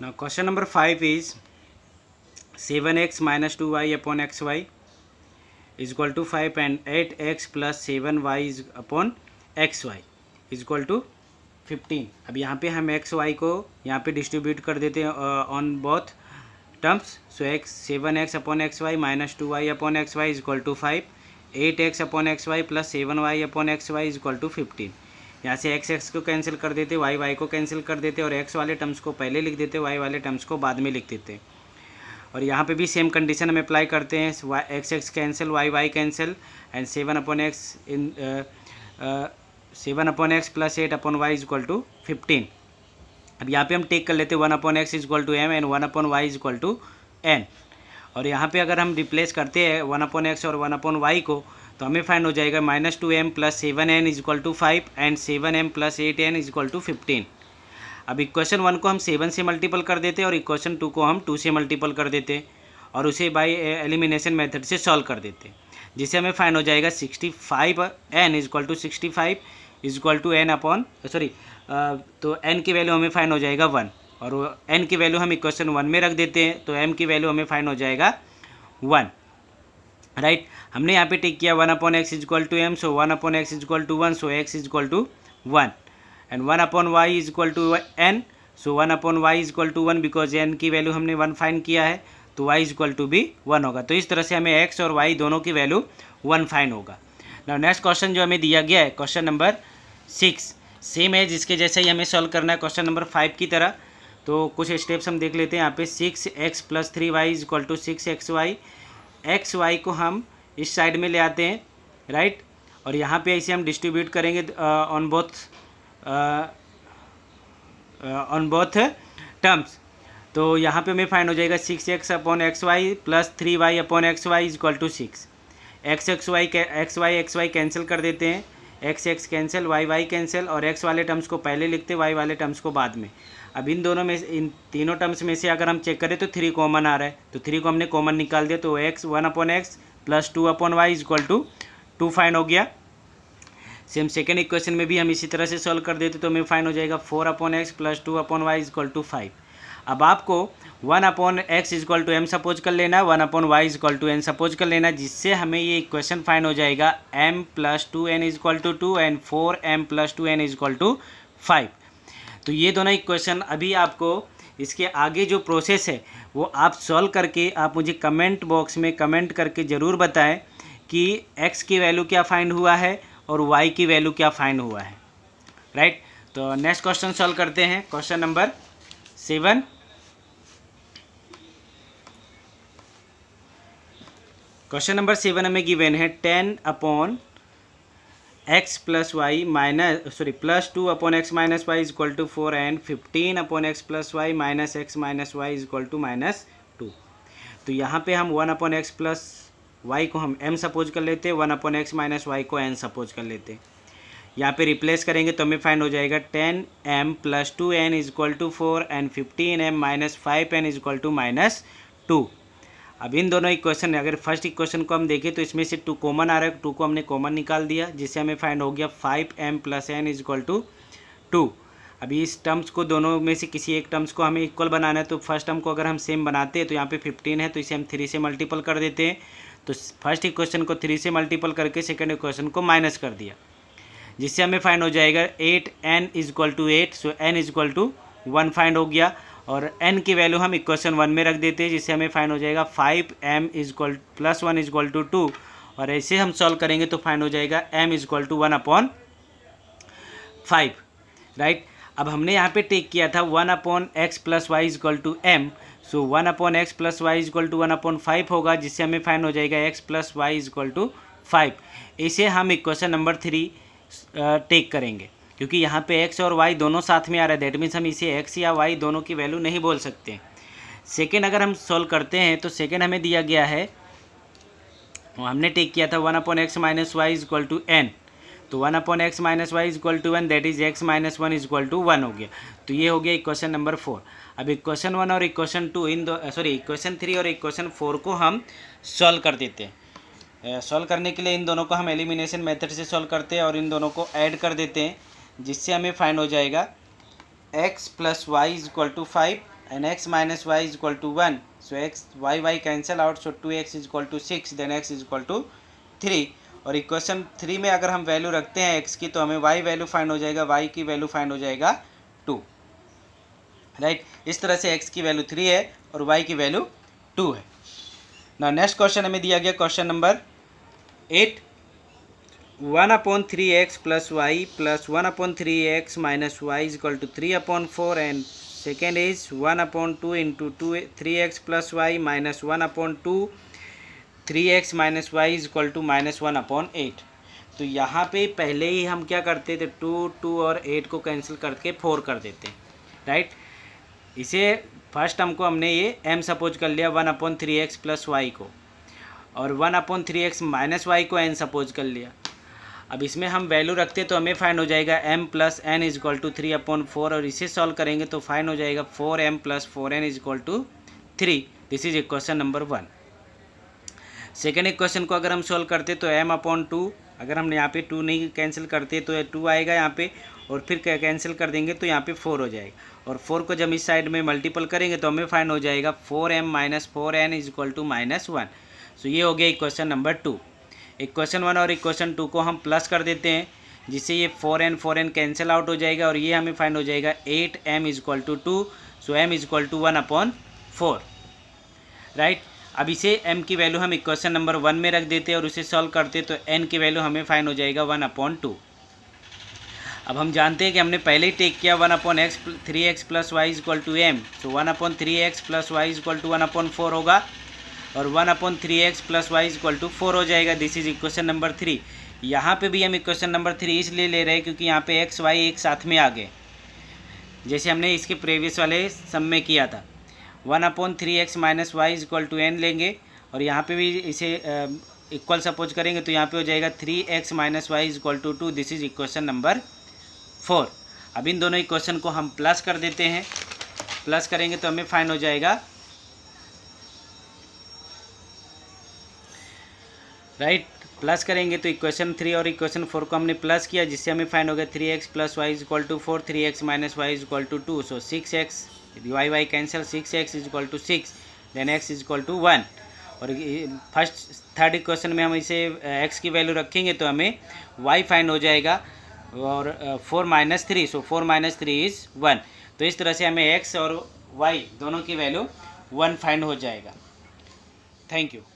now question number 5 is 7x minus 2y upon xy is equal to 5 and 8x plus 7y is upon xy is equal to fifteen अब यहाँ पे हम x y को यहाँ पे distribute कर देते हैं on both terms so x seven x upon x y minus two y upon x y equal to five eight x upon x y plus seven y upon x y equal to fifteen यहाँ से x x को cancel कर देते Y Y को cancel कर देते और x वाले टर्म्स को पहले लिख देते वाई वाले टर्म्स को बाद में लिख देते और यहाँ पे भी सेम कंडीशन हम अप्लाई करते हैं x x cancel y y cancel and seven upon x in seven upon x plus eight upon y is equal to fifteen अब यहाँ पे हम टेक कर लेते हैं one upon x is equal to m and one upon y is equal to n और यहाँ पे अगर हम रिप्लेस करते हैं वन अपॉन एक्स और वन अपॉन वाई को तो हमें फाइंड हो जाएगा minus two M plus seven n is equal to five and seven m plus eight n is equal to fifteen अब इक्वेशन वन को हम सेवन से मल्टीपल कर देते और इक्वेशन टू को हम टू से मल्टीपल कर देते और उसे बाई एलिमिनेशन मेथड से सॉल्व कर देते जिससे हमें फाइन हो जाएगा sixty five n is equal to sixty five is equal to n upon sorry तो एन की वैल्यू हमें फाइन हो जाएगा वन और एन की वैल्यू हम इक्वेशन वन में रख देते हैं तो एम की वैल्यू हमें फाइन हो जाएगा वन राइट हमने यहाँ पे टेक किया one upon x is equal to m so one upon x is equal to one so x is equal to one and one upon y is equal to n so one upon y is equal to one because n की value हमने one find किया है तो y is equal to भी one होगा तो इस तरह से हमें एक्स और वाई दोनों की वैल्यू वन फाइन होगा ना नेक्स्ट क्वेश्चन जो हमें दिया गया है क्वेश्चन नंबर सिक्स सेम है जिसके जैसे ही हमें सॉल्व करना है क्वेश्चन नंबर फाइव की तरह तो कुछ स्टेप्स हम देख लेते हैं यहाँ पे six x plus three y is equal to six x y x y को हम इस साइड में ले आते हैं राइट और यहाँ पे इसे हम डिस्ट्रीब्यूट करेंगे on both on both terms तो यहाँ पे हमें फाइंड हो जाएगा six x upon x y plus three y upon x y equal to six x x y x y x y cancel कर देते हैं x x cancel y y cancel और एक्स वाले टर्म्स को पहले लिखते वाई वाले terms को बाद में अब इन दोनों में इन तीनों टर्म्स में से अगर हम चेक करें तो थ्री कॉमन आ रहा है तो थ्री को हमने कॉमन निकाल दिया तो x one upon x plus two upon y equal to two find हो गया सेम सेकेंड इक्वेशन में भी हम इसी तरह से सॉल्व कर देते तो हमें फाइन हो जाएगा four upon x plus two upon y equal to five अब आपको one upon x is equal to m suppose कर लेना one upon y is equal to n suppose कर लेना जिससे हमें ये इक्वेशन फाइन हो जाएगा m plus two n is equal to two and four m plus two n is equal to five तो ये दोनों इक्वेशन अभी आपको इसके आगे जो प्रोसेस है वो आप सॉल्व करके आप मुझे कमेंट बॉक्स में कमेंट करके ज़रूर बताएं कि एक्स की वैल्यू क्या फाइंड हुआ है और वाई की वैल्यू क्या फाइंड हुआ है राइट right? तो नेक्स्ट क्वेश्चन सॉल्व करते हैं question number seven question number seven हमें गिवेन है ten upon x plus y minus sorry plus two upon x minus y is equal to four and fifteen upon x plus y minus x minus y is equal to minus two तो यहाँ पे हम one upon x plus y को हम m suppose कर लेते हैं one upon x minus y को एन सपोज कर लेते हैं यहाँ पे रिप्लेस करेंगे तो हमें फाइंड हो जाएगा ten m plus two n is equal to four and fifteen m minus five n is equal to minus two अब इन दोनों इक्वेशन अगर फर्स्ट इक्वेशन को हम देखें तो इसमें से टू कॉमन आ रहा है टू को हमने कॉमन निकाल दिया जिससे हमें फाइंड हो गया five m plus n is equal to two अभी इस टर्म्स को दोनों में से किसी एक टर्म्स को हमें इक्वल बनाना है तो फर्स्ट टर्म को अगर हम सेम बनाते हैं तो यहाँ पे फिफ्टीन है तो इसे हम थ्री से मल्टीपल कर देते हैं तो फर्स्ट इक्वेशन को थ्री से मल्टीपल करके सेकेंड इक्वेशन को माइनस कर दिया जिससे हमें फाइंड हो जाएगा eight n is equal to eight so n is equal to one find हो गया और एन की वैल्यू हम इक्वेशन वन में रख देते हैं जिससे हमें फाइन हो जाएगा five m is equal plus one is equal to two और ऐसे हम सॉल्व करेंगे तो फाइन हो जाएगा m is equal to one upon five right अब हमने यहाँ पे टेक किया था one upon x plus y is equal to m so one upon x plus y is equal to one upon five होगा जिससे हमें फाइन हो जाएगा x plus y is equal to five इसे हम इक्वेशन नंबर थ्री टेक करेंगे क्योंकि यहाँ पे एक्स और वाई दोनों साथ में आ रहे हैं दैट मीन्स हम इसे एक्स या वाई दोनों की वैल्यू नहीं बोल सकते सेकेंड अगर हम सोल्व करते हैं तो सेकेंड हमें दिया गया है तो हमने टेक किया था one upon x minus y is equal to n so one upon x minus y is equal to one that is x minus one is equal to one हो गया तो ये हो गया इक्वेशन नंबर फोर अब इक्वेशन वन और इक्वेशन टू इन दो सॉरी इक्वेशन थ्री और इक्वेशन फोर को हम सॉल्व कर देते हैं सॉल्व करने के लिए इन दोनों को हम एलिमिनेशन मेथड से सॉल्व करते हैं और इन दोनों को ऐड कर देते हैं जिससे हमें फाइंड हो जाएगा x plus y is equal to five and x minus y is equal to one so x y y cancel out so two x is equal to six then x is equal to three और equation three में अगर हम value रखते हैं x की तो हमें Y value find हो जाएगा वाई की वैल्यू फाइंड हो जाएगा टू राइट right? इस तरह से एक्स की वैल्यू थ्री है और वाई की वैल्यू टू है ना नेक्स्ट क्वेश्चन हमें दिया गया question number eight one upon three x plus y plus one upon three x minus y is equal to three upon four and second is one upon two into two three x plus y minus one upon two three x minus y is equal to minus one upon eight तो यहाँ पे पहले ही हम क्या करते थे two two और एट को कैंसिल करके फोर कर देते राइट इसे फर्स्ट हमको हमने ये एम सपोज कर लिया one upon three x plus y को और one upon three x minus y को एन सपोज कर लिया अब इसमें हम वैल्यू रखते हैं तो हमें फाइन हो जाएगा m plus n is equal to three upon four और इसे सॉल्व करेंगे तो फाइन हो जाएगा four m plus four n is equal to three this is question number one second question को अगर हम सॉल्व करते तो एम अपॉन टू अगर हम यहाँ पे टू नहीं कैंसिल करते तो टू आएगा यहाँ पे और फिर कैंसिल कर देंगे तो यहाँ पे फोर हो जाएगा और फोर को जब इस साइड में मल्टीपल करेंगे तो हमें फाइन हो जाएगा four m minus four n is equal to minus one so ये हो गया question number two equation one और इक्वेशन टू को हम प्लस कर देते हैं जिससे ये four n four n cancel out हो जाएगा और ये हमें फाइंड हो जाएगा eight m is equal to two so m is equal to one upon four right अब इसे एम की वैल्यू हम इक्वेशन नंबर वन में रख देते हैं और उसे सॉल्व करते तो एन की वैल्यू हमें फाइंड हो जाएगा वन अपॉन टू अब हम जानते हैं कि हमने पहले ही टेक किया one upon x three x plus y is equal to m तो one upon three x plus y is equal to one upon four होगा और one upon three x plus y equal to four हो जाएगा this is equation number three यहाँ पे भी हम equation number three इसलिए ले रहे हैं क्योंकि यहाँ पे एक्स वाई एक साथ में आ गए जैसे हमने इसके प्रीवियस वाले सम में किया था one upon three x minus y equal to n लेंगे और यहाँ पे भी इसे इक्वल सपोज करेंगे तो यहाँ पे हो जाएगा three x minus y equal to two this is equation number four अब इन दोनों इक्वेशन को हम प्लस कर देते हैं प्लस करेंगे तो हमें फाइन हो जाएगा राइट प्लस करेंगे तो इक्वेशन थ्री और इक्वेशन फोर को हमने प्लस किया जिससे हमें फाइंड हो गया three x plus y is equal to four three x minus y is equal to two so six x y y cancel six x is equal to six then x is equal to one और first third equation में हम इसे x uh, की value रखेंगे तो हमें Y find हो जाएगा और four minus three so four minus three is one तो इस तरह से हमें एक्स और वाई दोनों की वैल्यू वन फाइंड हो जाएगा थैंक यू